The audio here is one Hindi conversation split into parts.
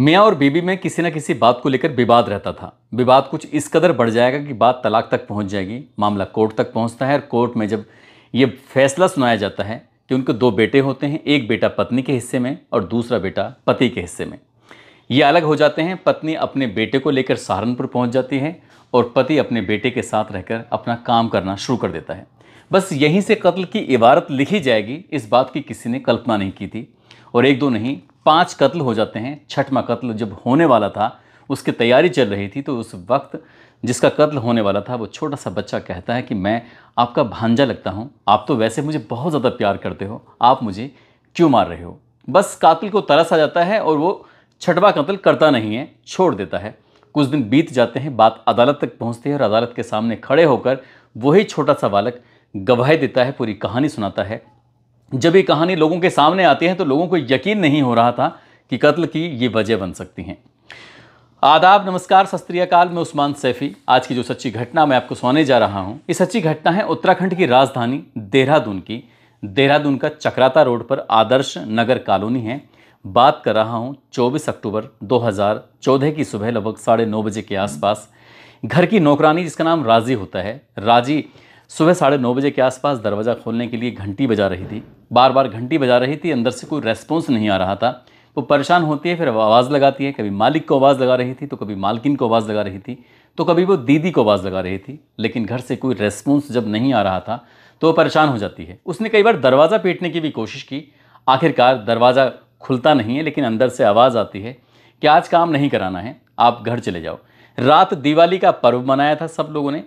मियाँ और बीबी में किसी न किसी बात को लेकर विवाद रहता था विवाद कुछ इस कदर बढ़ जाएगा कि बात तलाक तक पहुंच जाएगी मामला कोर्ट तक पहुंचता है और कोर्ट में जब ये फैसला सुनाया जाता है कि उनके दो बेटे होते हैं एक बेटा पत्नी के हिस्से में और दूसरा बेटा पति के हिस्से में ये अलग हो जाते हैं पत्नी अपने बेटे को लेकर सहारनपुर पहुँच जाती है और पति अपने बेटे के साथ रहकर अपना काम करना शुरू कर देता है बस यहीं से कत्ल की इबारत लिखी जाएगी इस बात की किसी ने कल्पना नहीं की थी और एक दो नहीं पांच कत्ल हो जाते हैं छठवां कत्ल जब होने वाला था उसकी तैयारी चल रही थी तो उस वक्त जिसका कत्ल होने वाला था वो छोटा सा बच्चा कहता है कि मैं आपका भांजा लगता हूँ आप तो वैसे मुझे बहुत ज़्यादा प्यार करते हो आप मुझे क्यों मार रहे हो बस कातिल को तरस आ जाता है और वो छठवा कत्ल करता नहीं है छोड़ देता है कुछ दिन बीत जाते हैं बात अदालत तक पहुँचती है और अदालत के सामने खड़े होकर वही छोटा सा बालक गवाही देता है पूरी कहानी सुनाता है जब ये कहानी लोगों के सामने आती है तो लोगों को यकीन नहीं हो रहा था कि कत्ल की ये वजह बन सकती हैं आदाब नमस्कार सस्त्रियाकाल में उस्मान सैफी आज की जो सच्ची घटना मैं आपको सुनाने जा रहा हूँ ये सच्ची घटना है उत्तराखंड की राजधानी देहरादून की देहरादून का चक्राता रोड पर आदर्श नगर कॉलोनी है बात कर रहा हूँ 24 अक्टूबर 2014 की सुबह लगभग साढ़े नौ बजे के आसपास घर की नौकरानी जिसका नाम राजी होता है राजी सुबह साढ़े नौ बजे के आसपास दरवाज़ा खोलने के लिए घंटी बजा रही थी बार बार घंटी बजा रही थी अंदर से कोई रेस्पॉन्स नहीं आ रहा था वो परेशान होती है फिर आवाज़ लगाती है कभी मालिक को आवाज़ लगा रही थी तो कभी मालकिन को आवाज़ लगा रही थी तो कभी वो दीदी को आवाज़ लगा रही थी लेकिन घर से कोई रेस्पॉन्स जब नहीं आ रहा था तो वो परेशान हो जाती है उसने कई बार दरवाज़ा पीटने की भी कोशिश की आखिरकार दरवाज़ा खुलता नहीं है लेकिन अंदर से आवाज़ आती है कि आज काम नहीं कराना है आप घर चले जाओ रात दिवाली का पर्व मनाया था सब लोगों ने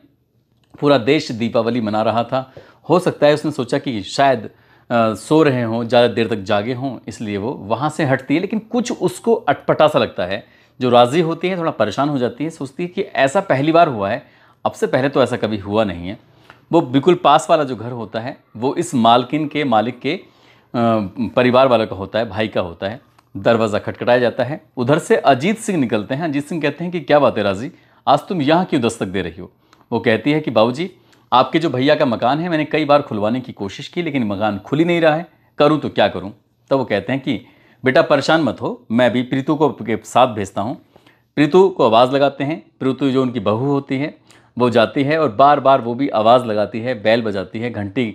पूरा देश दीपावली मना रहा था हो सकता है उसने सोचा कि शायद आ, सो रहे हों ज़्यादा देर तक जागे हों इसलिए वो वहाँ से हटती है लेकिन कुछ उसको अटपटा सा लगता है जो राज़ी होती है थोड़ा परेशान हो जाती है सोचती है कि ऐसा पहली बार हुआ है अब से पहले तो ऐसा कभी हुआ नहीं है वो बिल्कुल पास वाला जो घर होता है वो इस मालकिन के मालिक के परिवार वालों का होता है भाई का होता है दरवाज़ा खटखटाया जाता है उधर से अजीत सिंह निकलते हैं अजीत सिंह कहते हैं कि क्या बात है राजी आज तुम यहाँ क्यों दस्तक दे रही हो वो कहती है कि बाबू आपके जो भैया का मकान है मैंने कई बार खुलवाने की कोशिश की लेकिन मकान खुल ही नहीं रहा है करूँ तो क्या करूँ तो वो कहते हैं कि बेटा परेशान मत हो मैं भी प्रीतु को के साथ भेजता हूँ प्रीतु को आवाज़ लगाते हैं प्रीतु जो उनकी बहू होती है वो जाती है और बार बार वो भी आवाज़ लगाती है बैल बजाती है घंटी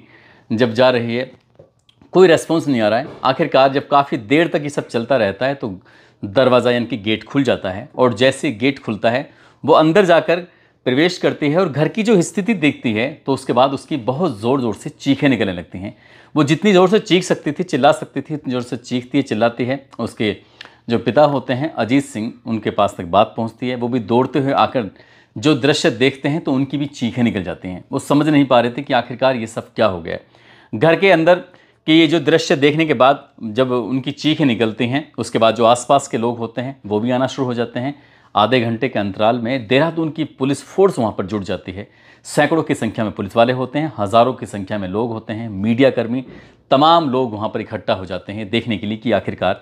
जब जा रही है कोई रेस्पॉन्स नहीं आ रहा है आखिरकार जब काफ़ी देर तक ये सब चलता रहता है तो दरवाज़ा यानी कि गेट खुल जाता है और जैसे गेट खुलता है वो अंदर जाकर प्रवेश करती है और घर की जो स्थिति देखती है तो उसके बाद उसकी बहुत ज़ोर ज़ोर से चीखें निकलने लगती हैं वो जितनी ज़ोर से चीख सकती थी चिल्ला सकती थी उतनी ज़ोर से चीखती है चिल्लाती है उसके जो पिता होते हैं अजीत सिंह उनके पास तक बात पहुंचती है वो भी दौड़ते हुए आकर जो दृश्य देखते हैं तो उनकी भी चीखें निकल जाती हैं वो समझ नहीं पा रहे थे कि आखिरकार ये सब क्या हो गया है घर के अंदर कि ये जो दृश्य देखने के बाद जब उनकी चीखें निकलती हैं उसके बाद जो आसपास के लोग होते हैं वो भी आना शुरू हो जाते हैं आधे घंटे के अंतराल में देहरादून की पुलिस फोर्स वहाँ पर जुट जाती है सैकड़ों की संख्या में पुलिस वाले होते हैं हज़ारों की संख्या में लोग होते हैं मीडियाकर्मी तमाम लोग वहाँ पर इकट्ठा हो जाते हैं देखने के लिए कि आखिरकार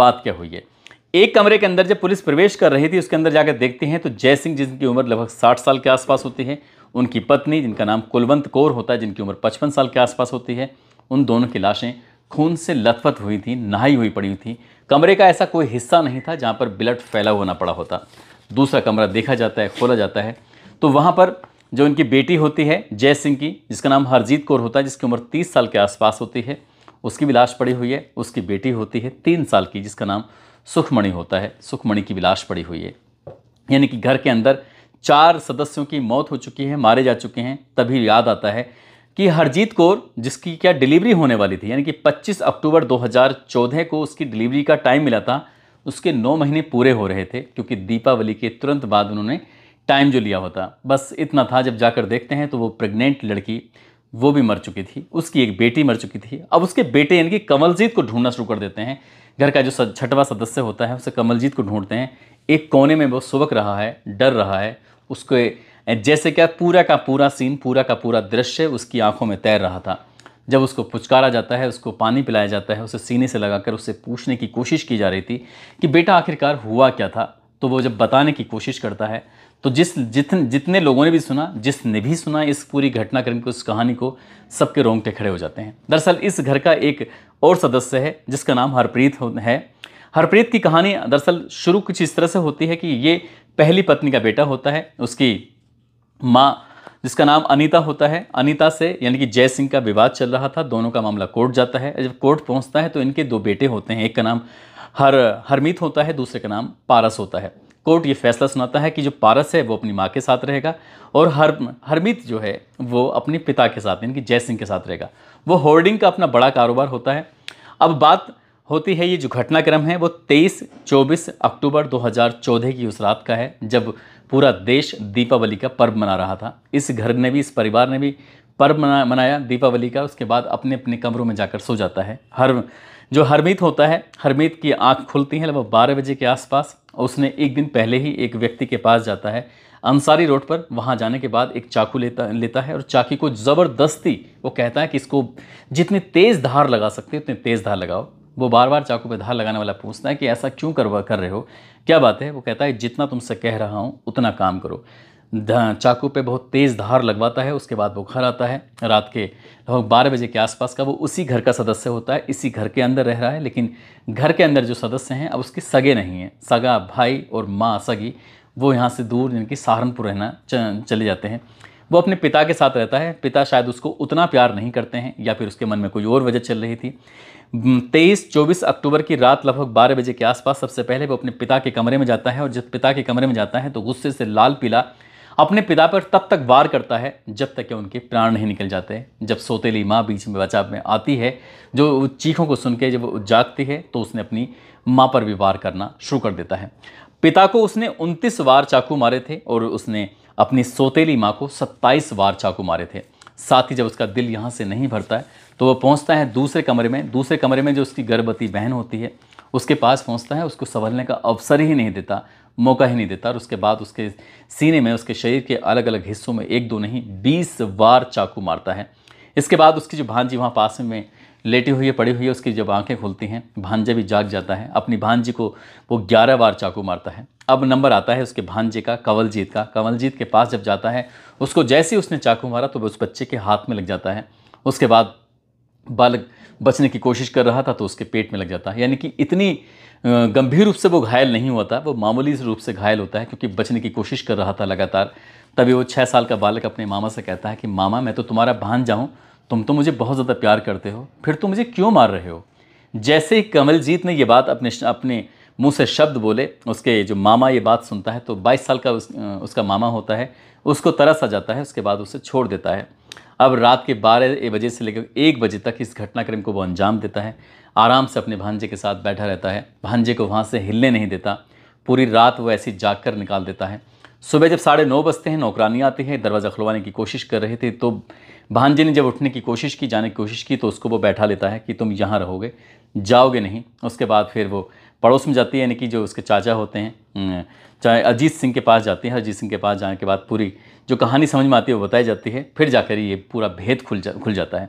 बात क्या हुई है एक कमरे के अंदर जब पुलिस प्रवेश कर रही थी उसके अंदर जाकर देखते हैं तो जय सिंह जिनकी उम्र लगभग साठ साल के आसपास होती है उनकी पत्नी जिनका नाम कुलवंत कौर होता है जिनकी उम्र पचपन साल के आसपास होती है उन दोनों की लाशें खून से लथपथ हुई थी नहाई हुई पड़ी थी कमरे का ऐसा कोई हिस्सा नहीं था जहाँ पर ब्लड फैला हुआ ना पड़ा होता दूसरा कमरा देखा जाता है खोला जाता है तो वहाँ पर जो इनकी बेटी होती है जय सिंह की जिसका नाम हरजीत कौर होता है जिसकी उम्र तीस साल के आसपास होती है उसकी भी लाश पड़ी हुई है उसकी बेटी होती है तीन साल की जिसका नाम सुखमणि होता है सुखमणि की भी लाश पड़ी हुई है यानी कि घर के अंदर चार सदस्यों की मौत हो चुकी है मारे जा चुके हैं तभी याद आता है कि हरजीत कौर जिसकी क्या डिलीवरी होने वाली थी यानी कि 25 अक्टूबर 2014 को उसकी डिलीवरी का टाइम मिला था उसके नौ महीने पूरे हो रहे थे क्योंकि दीपावली के तुरंत बाद उन्होंने टाइम जो लिया होता बस इतना था जब जाकर देखते हैं तो वो प्रेग्नेंट लड़की वो भी मर चुकी थी उसकी एक बेटी मर चुकी थी अब उसके बेटे यानी कि कमलजीत को ढूंढना शुरू कर देते हैं घर का जो छठवा सदस्य होता है उसे कमलजीत को ढूंढते हैं एक कोने में वो सुबक रहा है डर रहा है उसके एंड जैसे क्या पूरा का पूरा सीन पूरा का पूरा दृश्य उसकी आंखों में तैर रहा था जब उसको पुचकारा जाता है उसको पानी पिलाया जाता है उसे सीने से लगाकर उससे पूछने की कोशिश की जा रही थी कि बेटा आखिरकार हुआ क्या था तो वो जब बताने की कोशिश करता है तो जिस जितन जितने लोगों ने भी सुना जिसने भी सुना इस पूरी घटनाक्रम की उस कहानी को सबके रोंगटे खड़े हो जाते हैं दरअसल इस घर का एक और सदस्य है जिसका नाम हरप्रीत है हरप्रीत की कहानी दरअसल शुरू कुछ इस तरह से होती है कि ये पहली पत्नी का बेटा होता है उसकी माँ जिसका नाम अनीता होता है अनीता से यानी कि जय सिंह का विवाद चल रहा था दोनों का मामला कोर्ट जाता है जब कोर्ट पहुंचता है तो इनके दो बेटे होते हैं एक का नाम हर हरमीत होता है दूसरे का नाम पारस होता है कोर्ट ये फैसला सुनाता है कि जो पारस है वो अपनी माँ के साथ रहेगा और हर हरमीत जो है वो अपने पिता के साथ यानी कि जय सिंह के साथ रहेगा वो होर्डिंग का अपना बड़ा कारोबार होता है अब बात होती है ये जो घटनाक्रम है वो 23 24 अक्टूबर 2014 की उस रात का है जब पूरा देश दीपावली का पर्व मना रहा था इस घर ने भी इस परिवार ने भी पर्व मना मनाया दीपावली का उसके बाद अपने अपने कमरों में जाकर सो जाता है हर जो हरमीत होता है हरमीत की आंख खुलती है लगभग बारह बजे के आसपास उसने एक दिन पहले ही एक व्यक्ति के पास जाता है अंसारी रोड पर वहाँ जाने के बाद एक चाकू लेता लेता है और चाकू को ज़बरदस्ती वो कहता है कि इसको जितनी तेज़ धार लगा सकते हो उतने तेज़ धार लगाओ वो बार बार चाकू पे धार लगाने वाला पूछता है कि ऐसा क्यों करवा कर रहे हो क्या बात है वो कहता है जितना तुमसे कह रहा हूँ उतना काम करो चाकू पे बहुत तेज़ धार लगवाता है उसके बाद वो घर आता है रात के लगभग बारह बजे के आसपास का वो उसी घर का सदस्य होता है इसी घर के अंदर रह रहा है लेकिन घर के अंदर जो सदस्य हैं अब उसके सगे नहीं हैं सगा भाई और माँ सगी वो यहाँ से दूर जिनकी सहारनपुर रहना चले जाते हैं वो अपने पिता के साथ रहता है पिता शायद उसको उतना प्यार नहीं करते हैं या फिर उसके मन में कोई और वजह चल रही थी तेईस चौबीस अक्टूबर की रात लगभग बारह बजे के आसपास सबसे पहले वो अपने पिता के कमरे में जाता है और जब पिता के कमरे में जाता है तो गुस्से से लाल पीला अपने पिता पर तब तक वार करता है जब तक कि उनके प्राण नहीं निकल जाते जब सोतेली माँ बीच में बचाव में आती है जो चीखों को सुन के जब जागती है तो उसने अपनी माँ पर भी वार करना शुरू कर देता है पिता को उसने उनतीस वार चाकू मारे थे और उसने अपनी सोतेली माँ को 27 बार चाकू मारे थे साथ ही जब उसका दिल यहाँ से नहीं भरता है तो वह पहुँचता है दूसरे कमरे में दूसरे कमरे में जो उसकी गर्भवती बहन होती है उसके पास पहुँचता है उसको संभलने का अवसर ही नहीं देता मौका ही नहीं देता और उसके बाद उसके सीने में उसके शरीर के अलग अलग हिस्सों में एक दो नहीं बीस बार चाकू मारता है इसके बाद उसकी जो भांजी वहाँ पास में लेटी हुई है पड़ी हुई है उसकी जब आंखें खुलती हैं भांजा भी जाग जाता है अपनी भांजी को वो ग्यारह बार चाकू मारता है अब नंबर आता है उसके भांजे का कंवलजीत का कंवलजीत के पास जब जाता है उसको जैसे ही उसने चाकू मारा तो उस बच्चे के हाथ में लग जाता है उसके बाद बालक बचने की कोशिश कर रहा था तो उसके पेट में लग जाता है यानी कि इतनी गंभीर रूप से वो घायल नहीं हुआ था वो मामूली रूप से घायल होता है क्योंकि बचने की कोशिश कर रहा था लगातार तभी वो छः साल का बालक अपने मामा से कहता है कि मामा मैं तो तुम्हारा भान जाऊँ तुम तो मुझे बहुत ज़्यादा प्यार करते हो फिर तुम मुझे क्यों मार रहे हो जैसे ही कमलजीत ने ये बात अपने अपने मुंह से शब्द बोले उसके जो मामा ये बात सुनता है तो 22 साल का उस, उसका मामा होता है उसको तरस आ जाता है उसके बाद उसे छोड़ देता है अब रात के बारह बजे से लेकर एक बजे तक इस घटनाक्रम को वो अंजाम देता है आराम से अपने भांजे के साथ बैठा रहता है भांजे को वहाँ से हिलने नहीं देता पूरी रात वो ऐसी जाग कर निकाल देता है सुबह जब साढ़े नौ बजते हैं नौकरानी आती है दरवाज़ा खुलवाने की कोशिश कर रहे थे तो भांजे ने जब उठने की कोशिश की जाने की कोशिश की तो उसको वो बैठा लेता है कि तुम यहाँ रहोगे जाओगे नहीं उसके बाद फिर वो पड़ोस में जाती है यानी कि जो उसके चाचा होते हैं चाहे अजीत सिंह के पास जाती है अजीत सिंह के पास जाने के बाद पूरी जो कहानी समझ में आती है वो बताई जाती है फिर जाकर ये पूरा भेद खुल जा खुल जाता है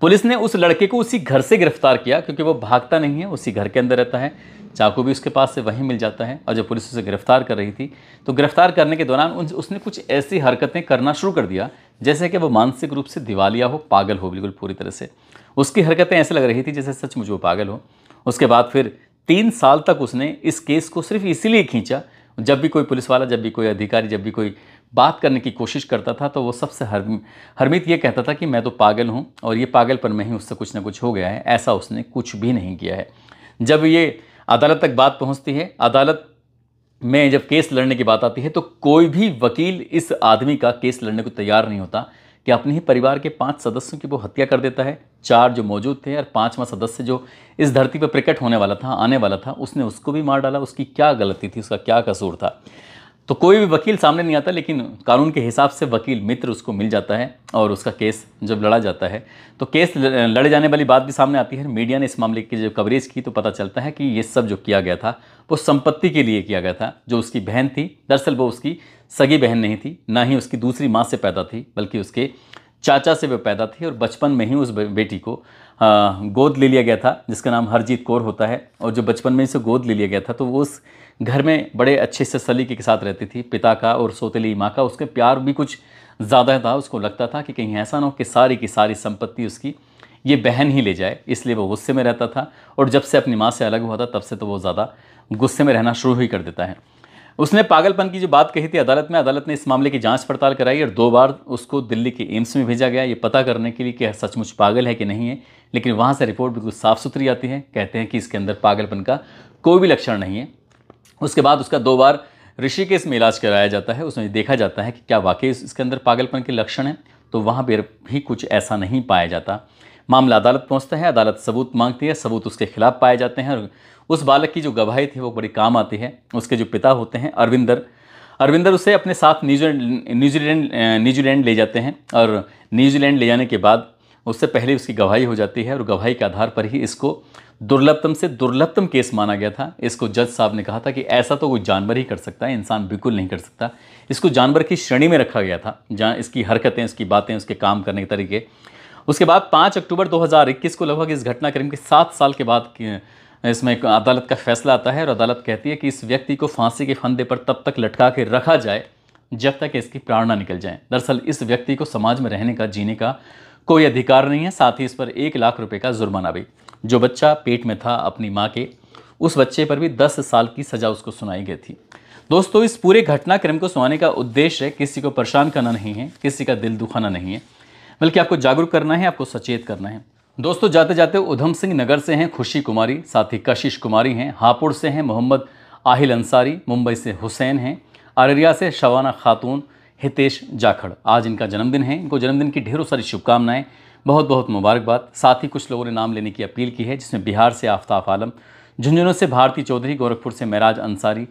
पुलिस ने उस लड़के को उसी घर से गिरफ्तार किया क्योंकि वो भागता नहीं है उसी घर के अंदर रहता है चाकू भी उसके पास से वहीं मिल जाता है और जब पुलिस उसे गिरफ्तार कर रही थी तो गिरफ्तार करने के दौरान उसने कुछ ऐसी हरकतें करना शुरू कर दिया जैसे कि वो मानसिक रूप से दिवालिया हो पागल हो बिल्कुल पूरी तरह से उसकी हरकतें ऐसे लग रही थी जैसे सच मुझे वो पागल हो उसके बाद फिर तीन साल तक उसने इस केस को सिर्फ इसीलिए खींचा जब भी कोई पुलिस वाला जब भी कोई अधिकारी जब भी कोई बात करने की कोशिश करता था तो वो सबसे हर हरमीत ये कहता था कि मैं तो पागल हूँ और ये पागल पर मैं ही उससे कुछ ना कुछ हो गया है ऐसा उसने कुछ भी नहीं किया है जब ये अदालत तक बात पहुँचती है अदालत में जब केस लड़ने की बात आती है तो कोई भी वकील इस आदमी का केस लड़ने को तैयार नहीं होता कि अपने ही परिवार के पांच सदस्यों की वो हत्या कर देता है चार जो मौजूद थे और पांचवा सदस्य जो इस धरती पर प्रकट होने वाला था आने वाला था उसने उसको भी मार डाला उसकी क्या गलती थी उसका क्या कसूर था तो कोई भी वकील सामने नहीं आता लेकिन कानून के हिसाब से वकील मित्र उसको मिल जाता है और उसका केस जब लड़ा जाता है तो केस लड़े जाने वाली बात भी सामने आती है मीडिया ने इस मामले की जब कवरेज की तो पता चलता है कि ये सब जो किया गया था वो संपत्ति के लिए किया गया था जो उसकी बहन थी दरअसल वो उसकी सगी बहन नहीं थी ना ही उसकी दूसरी माँ से पैदा थी बल्कि उसके चाचा से वह पैदा थी और बचपन में ही उस बेटी को गोद ले लिया गया था जिसका नाम हरजीत कौर होता है और जो बचपन में इसे गोद ले लिया गया था तो वो उस घर में बड़े अच्छे से सलीके के साथ रहती थी पिता का और सोतेली माँ का उसके प्यार भी कुछ ज़्यादा था उसको लगता था कि कहीं ऐसा ना हो कि सारी की सारी संपत्ति उसकी ये बहन ही ले जाए इसलिए वो गुस्से में रहता था और जब से अपनी माँ से अलग हुआ था तब से तो वो ज़्यादा गुस्से में रहना शुरू ही कर देता है उसने पागलपन की जो बात कही थी अदालत में अदालत ने इस मामले की जांच पड़ताल कराई और दो बार उसको दिल्ली के एम्स में भेजा गया ये पता करने के लिए कि सचमुच पागल है कि नहीं है लेकिन वहाँ से रिपोर्ट बिल्कुल साफ़ सुथरी आती है कहते हैं कि इसके अंदर पागलपन का कोई भी लक्षण नहीं है उसके बाद उसका दो बार ऋषिकेश में इलाज कराया जाता है उसमें देखा जाता है कि क्या वाकई इसके अंदर पागलपन के लक्षण हैं तो वहाँ पर भी कुछ ऐसा नहीं पाया जाता मामला अदालत पहुंचता है अदालत सबूत मांगती है सबूत उसके खिलाफ पाए जाते हैं और उस बालक की जो गवाही थी वो बड़ी काम आती है उसके जो पिता होते हैं अरविंदर अरविंदर उसे अपने साथ न्यूजीलैंड न्यूजीलैंड ले जाते हैं और न्यूजीलैंड ले जाने के बाद उससे पहले उसकी गवाही हो जाती है और गवाही के आधार पर ही इसको दुर्लभतम से दुर्लभतम केस माना गया था इसको जज साहब ने कहा था कि ऐसा तो कोई जानवर ही कर सकता है इंसान बिल्कुल नहीं कर सकता इसको जानवर की श्रेणी में रखा गया था जहाँ इसकी हरकतें इसकी बातें उसके काम करने के तरीके उसके बाद पाँच अक्टूबर 2021 को लगभग इस घटनाक्रम के सात साल के बाद इसमें अदालत का फैसला आता है और अदालत कहती है कि इस व्यक्ति को फांसी के फंदे पर तब तक लटका के रखा जाए जब तक इसकी प्रारणा निकल जाए दरअसल इस व्यक्ति को समाज में रहने का जीने का कोई अधिकार नहीं है साथ ही इस पर एक लाख रुपये का जुर्माना भी जो बच्चा पेट में था अपनी माँ के उस बच्चे पर भी दस साल की सज़ा उसको सुनाई गई थी दोस्तों इस पूरे घटनाक्रम को सुनाने का उद्देश्य किसी को परेशान करना नहीं है किसी का दिल दुखाना नहीं है बल्कि आपको जागरूक करना है आपको सचेत करना है दोस्तों जाते जाते उधम सिंह नगर से हैं खुशी कुमारी साथ ही कशिश कुमारी हैं हापुड़ से हैं मोहम्मद आहिल अंसारी मुंबई से हुसैन हैं अररिया से शवाना खातून हितेश जाखड़ आज इनका जन्मदिन है इनको जन्मदिन की ढेरों सारी शुभकामनाएँ बहुत बहुत मुबारकबाद साथ ही कुछ लोगों ने नाम लेने की अपील की है जिसमें बिहार से आफ्ताफ आलम झुंझुनू से भारती चौधरी गोरखपुर से महराज अंसारी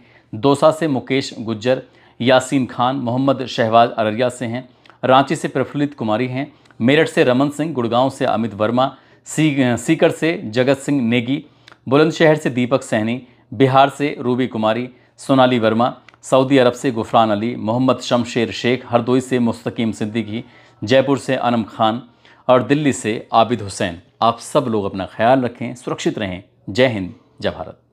दौसा से मुकेश गुज्जर यासीन खान मोहम्मद शहबाज अररिया से हैं रांची से प्रफुल्लित कुमारी हैं मेरठ से रमन सिंह गुड़गांव से अमित वर्मा सी सीकर से जगत सिंह नेगी बुलंदशहर से दीपक सहनी बिहार से रूबी कुमारी सोनाली वर्मा सऊदी अरब से गुफरान अली मोहम्मद शमशेर शेख हरदोई से मुस्तकीम सिद्दीकी जयपुर से अनम खान और दिल्ली से आबिद हुसैन आप सब लोग अपना ख्याल रखें सुरक्षित रहें जय हिंद जय भारत